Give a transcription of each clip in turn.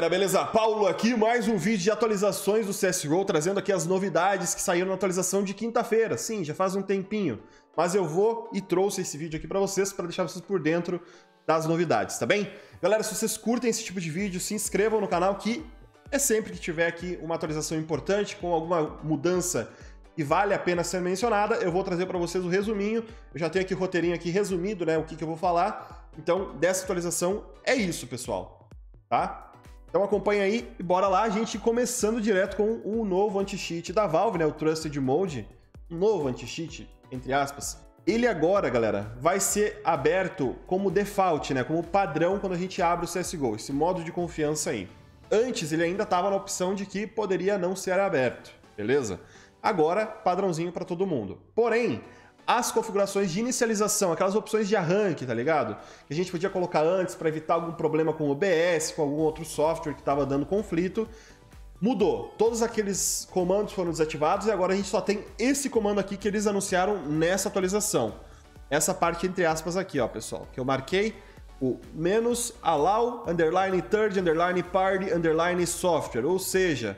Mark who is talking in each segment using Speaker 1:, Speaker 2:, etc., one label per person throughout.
Speaker 1: galera, beleza? Paulo aqui, mais um vídeo de atualizações do CSGO, trazendo aqui as novidades que saíram na atualização de quinta-feira. Sim, já faz um tempinho, mas eu vou e trouxe esse vídeo aqui para vocês, para deixar vocês por dentro das novidades, tá bem? Galera, se vocês curtem esse tipo de vídeo, se inscrevam no canal que é sempre que tiver aqui uma atualização importante, com alguma mudança que vale a pena ser mencionada, eu vou trazer para vocês o resuminho. Eu já tenho aqui o roteirinho aqui resumido, né, o que, que eu vou falar. Então, dessa atualização é isso, pessoal. Tá? Então acompanha aí e bora lá, a gente começando direto com o novo anti-cheat da Valve, né? O Trusted Mode. Um novo anti-cheat, entre aspas. Ele agora, galera, vai ser aberto como default, né? Como padrão quando a gente abre o CSGO, esse modo de confiança aí. Antes ele ainda estava na opção de que poderia não ser aberto, beleza? Agora, padrãozinho para todo mundo. Porém, as configurações de inicialização, aquelas opções de arranque, tá ligado? Que a gente podia colocar antes para evitar algum problema com o OBS, com algum outro software que estava dando conflito. Mudou. Todos aqueles comandos foram desativados e agora a gente só tem esse comando aqui que eles anunciaram nessa atualização. Essa parte entre aspas aqui, ó, pessoal, que eu marquei o menos allow underline third underline party underline software, ou seja,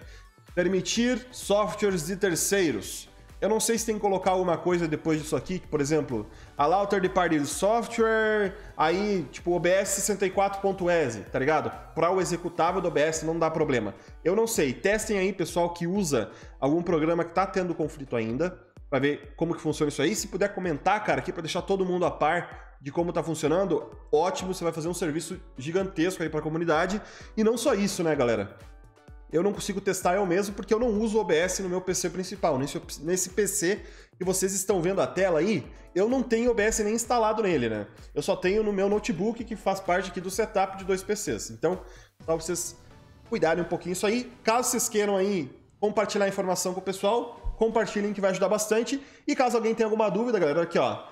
Speaker 1: permitir softwares de terceiros. Eu não sei se tem que colocar alguma coisa depois disso aqui, por exemplo, a Lauter third party software, aí tipo OBS 64.ES, tá ligado? Para o executável do OBS não dá problema. Eu não sei, testem aí pessoal que usa algum programa que tá tendo conflito ainda, para ver como que funciona isso aí. Se puder comentar, cara, aqui para deixar todo mundo a par de como tá funcionando, ótimo, você vai fazer um serviço gigantesco aí para a comunidade. E não só isso, né, galera? eu não consigo testar eu mesmo porque eu não uso OBS no meu PC principal. Nesse, nesse PC que vocês estão vendo a tela aí, eu não tenho OBS nem instalado nele, né? Eu só tenho no meu notebook que faz parte aqui do setup de dois PCs. Então, só vocês cuidarem um pouquinho isso aí. Caso vocês queiram aí compartilhar a informação com o pessoal, compartilhem que vai ajudar bastante. E caso alguém tenha alguma dúvida, galera, aqui ó,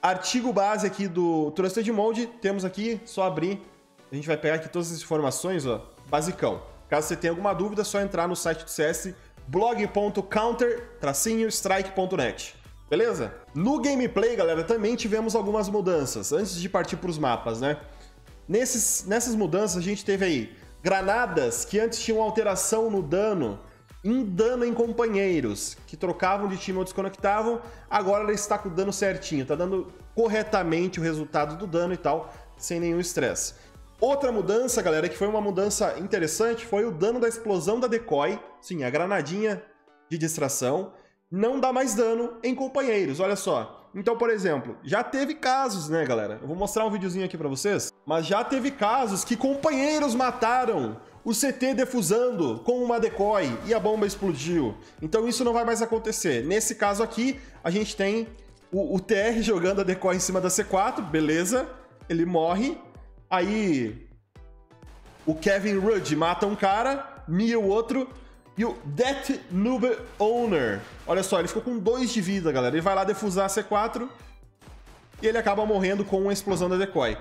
Speaker 1: artigo base aqui do Trusted Mode, temos aqui, só abrir. A gente vai pegar aqui todas as informações, ó, basicão. Caso você tenha alguma dúvida, é só entrar no site do CS blog.counter-strike.net. Beleza? No gameplay, galera, também tivemos algumas mudanças, antes de partir para os mapas, né? Nesses, nessas mudanças, a gente teve aí granadas que antes tinham alteração no dano, em dano em companheiros, que trocavam de time ou desconectavam, agora ela está com o dano certinho, tá dando corretamente o resultado do dano e tal, sem nenhum estresse. Outra mudança, galera, que foi uma mudança interessante, foi o dano da explosão da decoy, sim, a granadinha de distração, não dá mais dano em companheiros, olha só. Então, por exemplo, já teve casos, né, galera? Eu vou mostrar um videozinho aqui pra vocês, mas já teve casos que companheiros mataram o CT defusando com uma decoy e a bomba explodiu. Então isso não vai mais acontecer. Nesse caso aqui, a gente tem o, o TR jogando a decoy em cima da C4, beleza, ele morre, Aí o Kevin Rudd mata um cara, Mia o outro, e o Death Noob Owner. Olha só, ele ficou com dois de vida, galera. Ele vai lá defusar a C4 e ele acaba morrendo com uma explosão da decoy.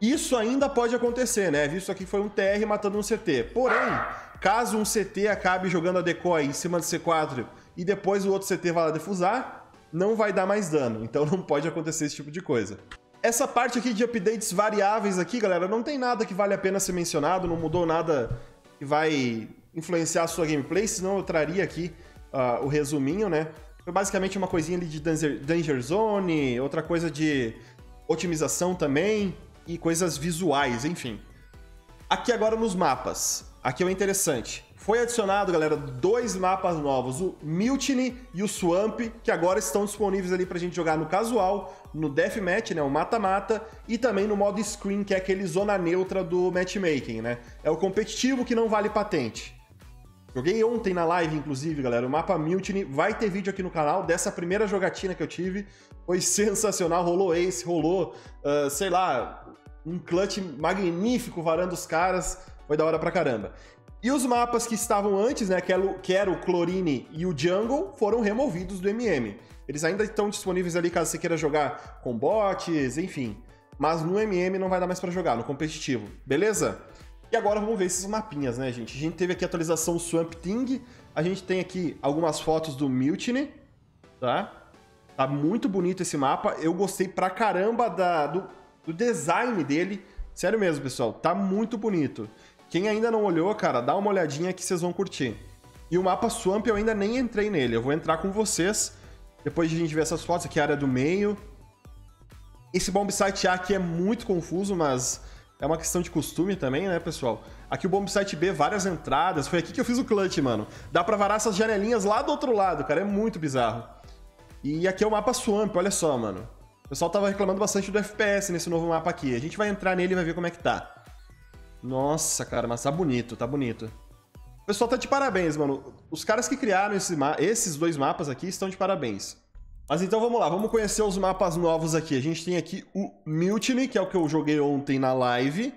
Speaker 1: Isso ainda pode acontecer, né? Visto aqui foi um TR matando um CT. Porém, caso um CT acabe jogando a decoy em cima do C4 e depois o outro CT vai lá defusar, não vai dar mais dano. Então não pode acontecer esse tipo de coisa. Essa parte aqui de updates variáveis aqui, galera, não tem nada que vale a pena ser mencionado, não mudou nada que vai influenciar a sua gameplay, senão eu traria aqui uh, o resuminho, né? Foi basicamente uma coisinha ali de danger, danger Zone, outra coisa de otimização também e coisas visuais, enfim. Aqui agora nos mapas. Aqui é o interessante. Foi adicionado, galera, dois mapas novos, o Mutiny e o Swamp, que agora estão disponíveis ali pra gente jogar no casual, no Deathmatch, né, o mata-mata, e também no modo Screen, que é aquele zona neutra do matchmaking, né? É o competitivo que não vale patente. Joguei ontem na live, inclusive, galera, o mapa Mutiny, vai ter vídeo aqui no canal dessa primeira jogatina que eu tive, foi sensacional, rolou ace, rolou, uh, sei lá, um clutch magnífico varando os caras, foi da hora pra caramba. E os mapas que estavam antes, né, que era, o Chlorine e o Jungle, foram removidos do MM. Eles ainda estão disponíveis ali caso você queira jogar com bots, enfim. Mas no MM não vai dar mais para jogar, no competitivo, beleza? E agora vamos ver esses mapinhas, né, gente? A gente teve aqui a atualização Swamp Thing, a gente tem aqui algumas fotos do Mutiny, tá? Tá muito bonito esse mapa, eu gostei pra caramba da, do, do design dele. Sério mesmo, pessoal, tá muito bonito. Quem ainda não olhou, cara, dá uma olhadinha que vocês vão curtir. E o mapa Swamp eu ainda nem entrei nele, eu vou entrar com vocês depois de a gente ver essas fotos aqui, é a área do meio. Esse Bombsite A aqui é muito confuso, mas é uma questão de costume também, né, pessoal? Aqui o Bombsite B, várias entradas. Foi aqui que eu fiz o clutch, mano. Dá pra varar essas janelinhas lá do outro lado, cara. É muito bizarro. E aqui é o mapa Swamp, olha só, mano. O pessoal tava reclamando bastante do FPS nesse novo mapa aqui. A gente vai entrar nele e vai ver como é que tá. Nossa, cara, mas tá bonito, tá bonito. O pessoal tá de parabéns, mano. Os caras que criaram esse esses dois mapas aqui estão de parabéns. Mas então vamos lá, vamos conhecer os mapas novos aqui. A gente tem aqui o Mutiny, que é o que eu joguei ontem na live.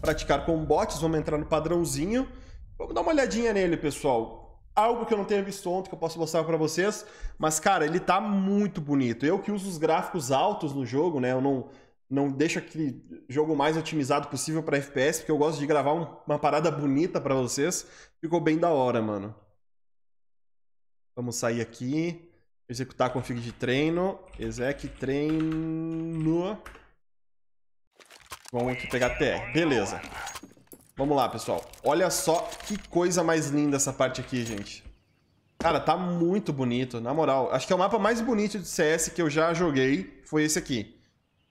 Speaker 1: Praticar com bots, vamos entrar no padrãozinho. Vamos dar uma olhadinha nele, pessoal. Algo que eu não tenha visto ontem, que eu posso mostrar pra vocês. Mas, cara, ele tá muito bonito. Eu que uso os gráficos altos no jogo, né? Eu não não deixo aquele jogo mais otimizado possível para FPS, porque eu gosto de gravar um, uma parada bonita para vocês. Ficou bem da hora, mano. Vamos sair aqui, executar a config de treino, exec treino. Vamos aqui pegar TR, beleza. Vamos lá, pessoal. Olha só que coisa mais linda essa parte aqui, gente. Cara, tá muito bonito, na moral. Acho que é o mapa mais bonito de CS que eu já joguei, foi esse aqui.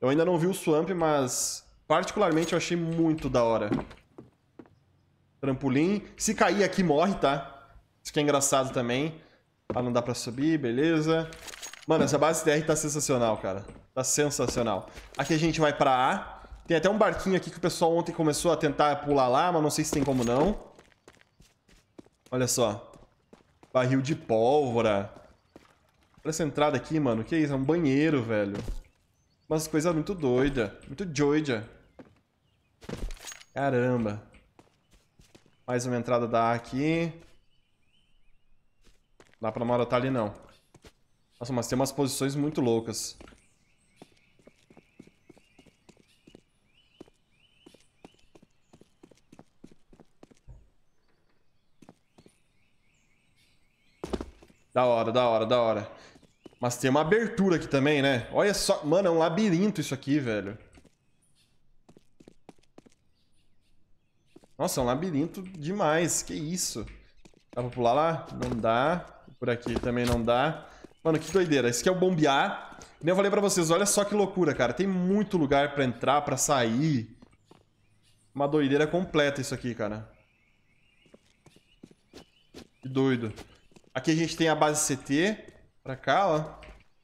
Speaker 1: Eu ainda não vi o Swamp, mas particularmente eu achei muito da hora. Trampolim. Se cair aqui, morre, tá? Isso que é engraçado também. Ah, não dá pra subir, beleza. Mano, essa base TR tá sensacional, cara. Tá sensacional. Aqui a gente vai pra A. Tem até um barquinho aqui que o pessoal ontem começou a tentar pular lá, mas não sei se tem como não. Olha só. Barril de pólvora. Olha essa entrada aqui, mano. O Que é isso? É um banheiro, velho. Umas coisas muito doidas. Muito doida. Caramba. Mais uma entrada da A aqui. Não dá pra morar tá ali, não. Nossa, mas tem umas posições muito loucas. Da hora, da hora, da hora. Mas tem uma abertura aqui também, né? Olha só. Mano, é um labirinto isso aqui, velho. Nossa, é um labirinto demais. Que isso? Dá pra pular lá? Não dá. Por aqui também não dá. Mano, que doideira. Isso aqui é o bombear. Nem eu falei pra vocês, olha só que loucura, cara. Tem muito lugar pra entrar, pra sair. Uma doideira completa isso aqui, cara. Que doido. Aqui a gente tem a base CT pra cá, ó.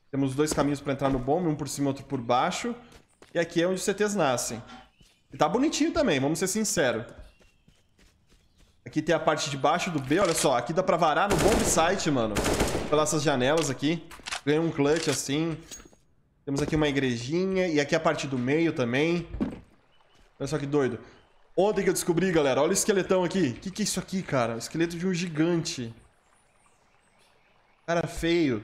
Speaker 1: Temos dois caminhos para entrar no bombe, um por cima e outro por baixo. E aqui é onde os CTs nascem. E tá bonitinho também, vamos ser sinceros. Aqui tem a parte de baixo do B, olha só. Aqui dá pra varar no bomb site, mano. Pelas essas janelas aqui. Ganha um clutch assim. Temos aqui uma igrejinha. E aqui a parte do meio também. Olha só que doido. Ontem que eu descobri, galera. Olha o esqueletão aqui. O que, que é isso aqui, cara? O esqueleto de um gigante. Cara feio.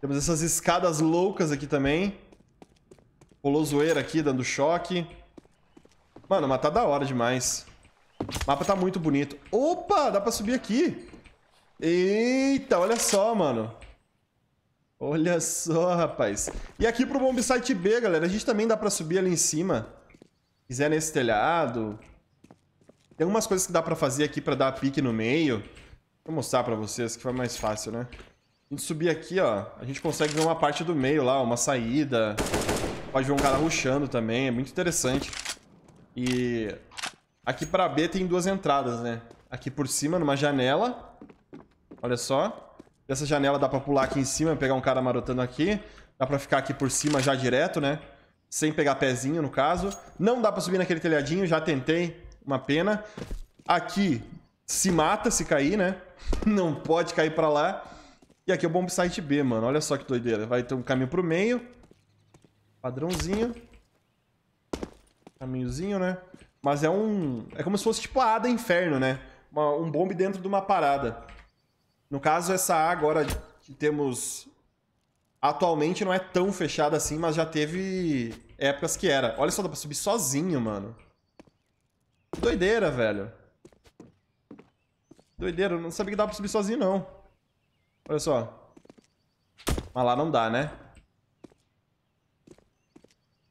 Speaker 1: Temos essas escadas loucas aqui também. Rolou zoeira aqui, dando choque. Mano, mas tá da hora demais. O mapa tá muito bonito. Opa, dá pra subir aqui. Eita, olha só, mano. Olha só, rapaz. E aqui pro Bomb Site B, galera, a gente também dá pra subir ali em cima. Quiser nesse telhado, tem algumas coisas que dá pra fazer aqui pra dar pique no meio. Vou mostrar pra vocês que foi mais fácil, né? A gente subir aqui, ó, a gente consegue ver uma parte do meio lá, uma saída. Pode ver um cara ruxando também, é muito interessante. E aqui pra B tem duas entradas, né? Aqui por cima, numa janela. Olha só. essa janela dá pra pular aqui em cima, pegar um cara marotando aqui. Dá pra ficar aqui por cima já direto, né? Sem pegar pezinho, no caso. Não dá pra subir naquele telhadinho, já tentei uma pena. Aqui se mata se cair, né? Não pode cair pra lá. E aqui é o bomb site B, mano. Olha só que doideira. Vai ter um caminho pro meio. Padrãozinho. Caminhozinho, né? Mas é um... É como se fosse tipo a da Inferno, né? Uma... um bombe dentro de uma parada. No caso, essa A agora que temos... Atualmente não é tão fechada assim, mas já teve épocas que era. Olha só, dá pra subir sozinho, mano. Doideira, velho. Doideira, eu não sabia que dá pra subir sozinho, não. Olha só. Mas lá não dá, né?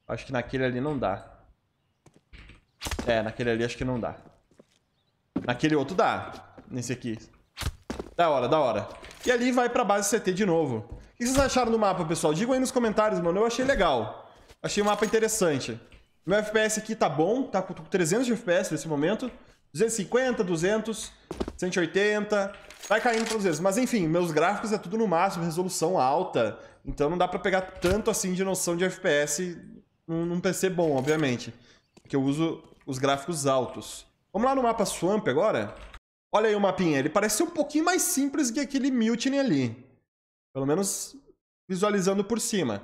Speaker 1: Acho que naquele ali não dá. É, naquele ali acho que não dá. Naquele outro dá. Nesse aqui. Da hora, da hora. E ali vai pra base CT de novo. O que vocês acharam do mapa, pessoal? Digam aí nos comentários, mano. Eu achei legal. Achei o um mapa interessante. Meu FPS aqui tá bom, tá com 300 de FPS nesse momento. 250, 200, 180, vai caindo todas vezes. Mas enfim, meus gráficos é tudo no máximo, resolução alta. Então não dá pra pegar tanto assim de noção de FPS num, num PC bom, obviamente. Porque eu uso os gráficos altos. Vamos lá no mapa Swamp agora? Olha aí o mapinha, ele parece ser um pouquinho mais simples que aquele Mutiny ali. Pelo menos visualizando por cima.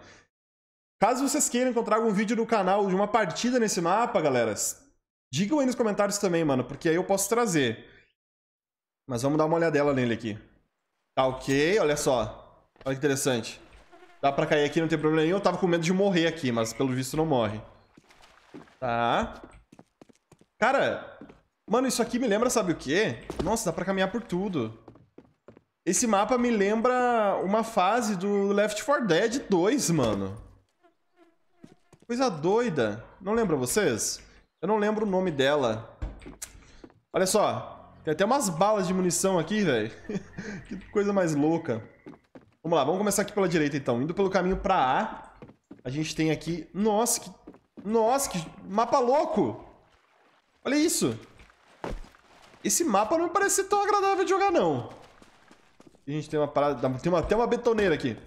Speaker 1: Caso vocês queiram encontrar algum vídeo do canal de uma partida nesse mapa, galera, digam aí nos comentários também, mano, porque aí eu posso trazer. Mas vamos dar uma olhadela nele aqui. Tá ok, olha só. Olha que interessante. Dá pra cair aqui, não tem problema nenhum. Eu tava com medo de morrer aqui, mas pelo visto não morre. Tá. Cara, mano, isso aqui me lembra sabe o quê? Nossa, dá pra caminhar por tudo. Esse mapa me lembra uma fase do Left 4 Dead 2, mano. Coisa doida. Não lembra vocês? Eu não lembro o nome dela. Olha só. Tem até umas balas de munição aqui, velho. que coisa mais louca. Vamos lá, vamos começar aqui pela direita, então. Indo pelo caminho pra A. A gente tem aqui... Nossa, que... Nossa, que mapa louco! Olha isso! Esse mapa não me parece tão agradável de jogar, não. A gente tem uma parada... Tem até uma betoneira aqui.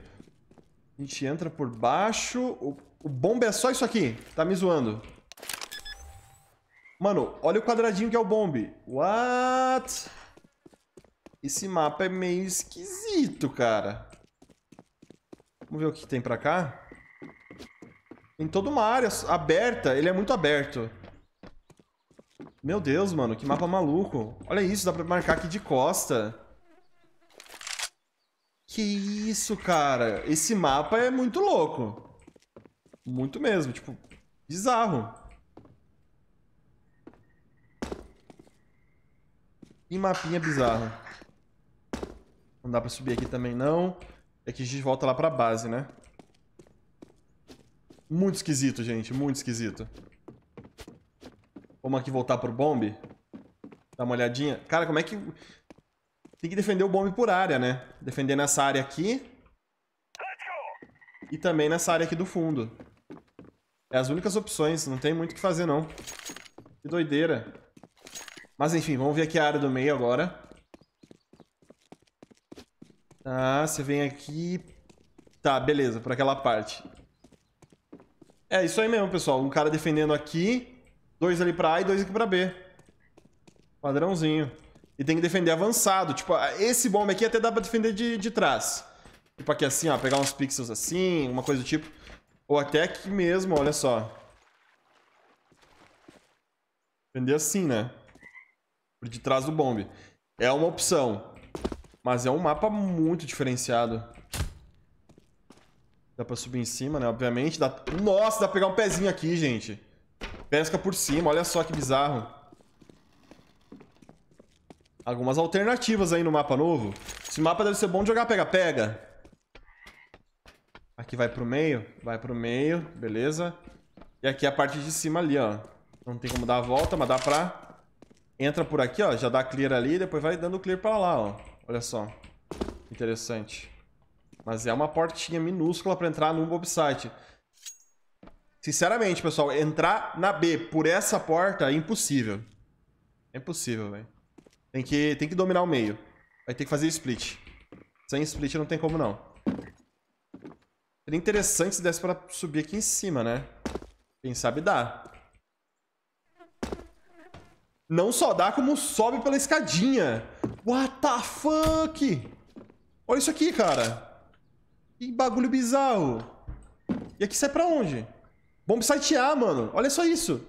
Speaker 1: A gente entra por baixo... O bombe é só isso aqui. Tá me zoando. Mano, olha o quadradinho que é o bombe. What? Esse mapa é meio esquisito, cara. Vamos ver o que tem pra cá. Tem toda uma área aberta. Ele é muito aberto. Meu Deus, mano. Que mapa maluco. Olha isso. Dá pra marcar aqui de costa. Que isso, cara. Esse mapa é muito louco. Muito mesmo, tipo, bizarro. E mapinha bizarro. Não dá pra subir aqui também, não. É que a gente volta lá pra base, né? Muito esquisito, gente. Muito esquisito. Vamos aqui voltar pro bomb. Dá uma olhadinha. Cara, como é que... Tem que defender o bomb por área, né? Defender nessa área aqui. E também nessa área aqui do fundo. É as únicas opções, não tem muito o que fazer, não. Que doideira. Mas enfim, vamos ver aqui a área do meio agora. Tá, você vem aqui... Tá, beleza, por aquela parte. É isso aí mesmo, pessoal. Um cara defendendo aqui, dois ali pra A e dois aqui pra B. Padrãozinho. E tem que defender avançado. Tipo, esse bombe aqui até dá pra defender de, de trás. Tipo aqui assim, ó, pegar uns pixels assim, uma coisa do tipo. Ou até aqui mesmo, olha só. Prender assim, né? Por detrás do bombe. É uma opção. Mas é um mapa muito diferenciado. Dá pra subir em cima, né? Obviamente. Dá... Nossa, dá pra pegar um pezinho aqui, gente. Pesca por cima. Olha só que bizarro. Algumas alternativas aí no mapa novo. Esse mapa deve ser bom de jogar pega-pega. Aqui vai pro meio, vai pro meio, beleza. E aqui é a parte de cima ali, ó. Não tem como dar a volta, mas dá pra... Entra por aqui, ó, já dá clear ali, depois vai dando clear pra lá, ó. Olha só. Interessante. Mas é uma portinha minúscula pra entrar no Site. Sinceramente, pessoal, entrar na B por essa porta é impossível. É impossível, velho. Tem que, tem que dominar o meio. Vai ter que fazer split. Sem split não tem como, não. Seria interessante se desse pra subir aqui em cima, né? Quem sabe dá. Não só dá, como sobe pela escadinha. What the fuck? Olha isso aqui, cara. Que bagulho bizarro. E aqui sai pra onde? Bomb site A, mano. Olha só isso.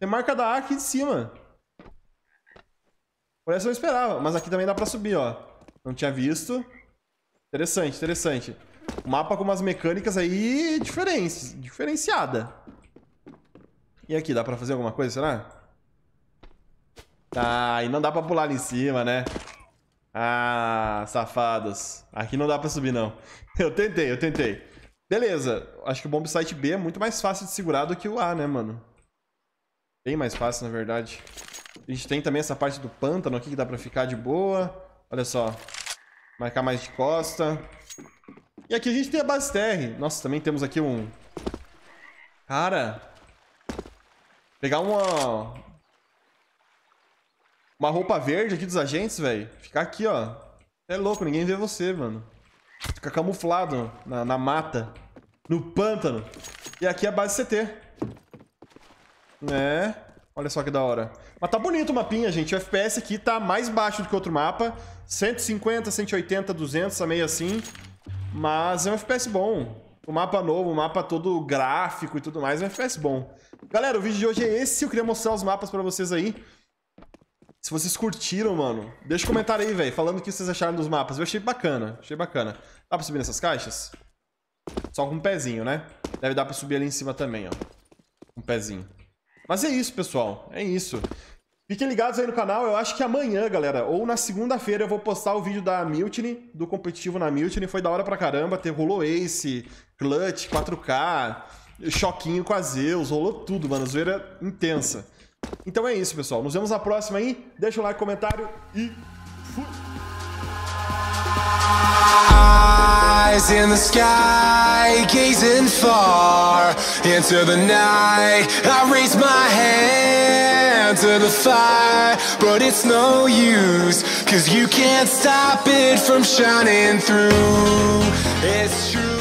Speaker 1: Tem marca da A aqui de cima. Por essa eu esperava. Mas aqui também dá pra subir, ó. Não tinha visto. Interessante, interessante mapa com umas mecânicas aí diferentes, diferenciada. E aqui, dá pra fazer alguma coisa, será? Ah, e não dá pra pular ali em cima, né? Ah, safados. Aqui não dá pra subir, não. Eu tentei, eu tentei. Beleza. Acho que o bomb site B é muito mais fácil de segurar do que o A, né, mano? Bem mais fácil, na verdade. A gente tem também essa parte do pântano aqui que dá pra ficar de boa. Olha só. Marcar mais de costa. E aqui a gente tem a base TR. Nossa, também temos aqui um... Cara... Pegar uma... Uma roupa verde aqui dos agentes, velho. Ficar aqui, ó. É louco, ninguém vê você, mano. Fica camuflado na, na mata. No pântano. E aqui é a base CT. Né? Olha só que da hora. Mas tá bonito o mapinha, gente. O FPS aqui tá mais baixo do que outro mapa. 150, 180, 200, tá meio assim. Mas é um FPS bom. O mapa novo, o mapa todo gráfico e tudo mais, é um FPS bom. Galera, o vídeo de hoje é esse. Eu queria mostrar os mapas pra vocês aí. Se vocês curtiram, mano, deixa um comentário aí, velho, falando o que vocês acharam dos mapas. Eu achei bacana, achei bacana. Dá pra subir nessas caixas? Só com um pezinho, né? Deve dar pra subir ali em cima também, ó. Um pezinho. Mas é isso, pessoal. É isso. Fiquem ligados aí no canal, eu acho que amanhã, galera, ou na segunda-feira eu vou postar o vídeo da Mutiny, do competitivo na Mutiny, foi da hora pra caramba, ter rolou Ace, Clutch, 4K, choquinho com a Zeus, rolou tudo, mano, zoeira intensa. Então é isso, pessoal, nos vemos na próxima aí, deixa o like, comentário e fui! Eyes in the sky, gazing far into the night. I raise my hand to the fire, but it's no use, cause you can't stop it from shining through. It's true.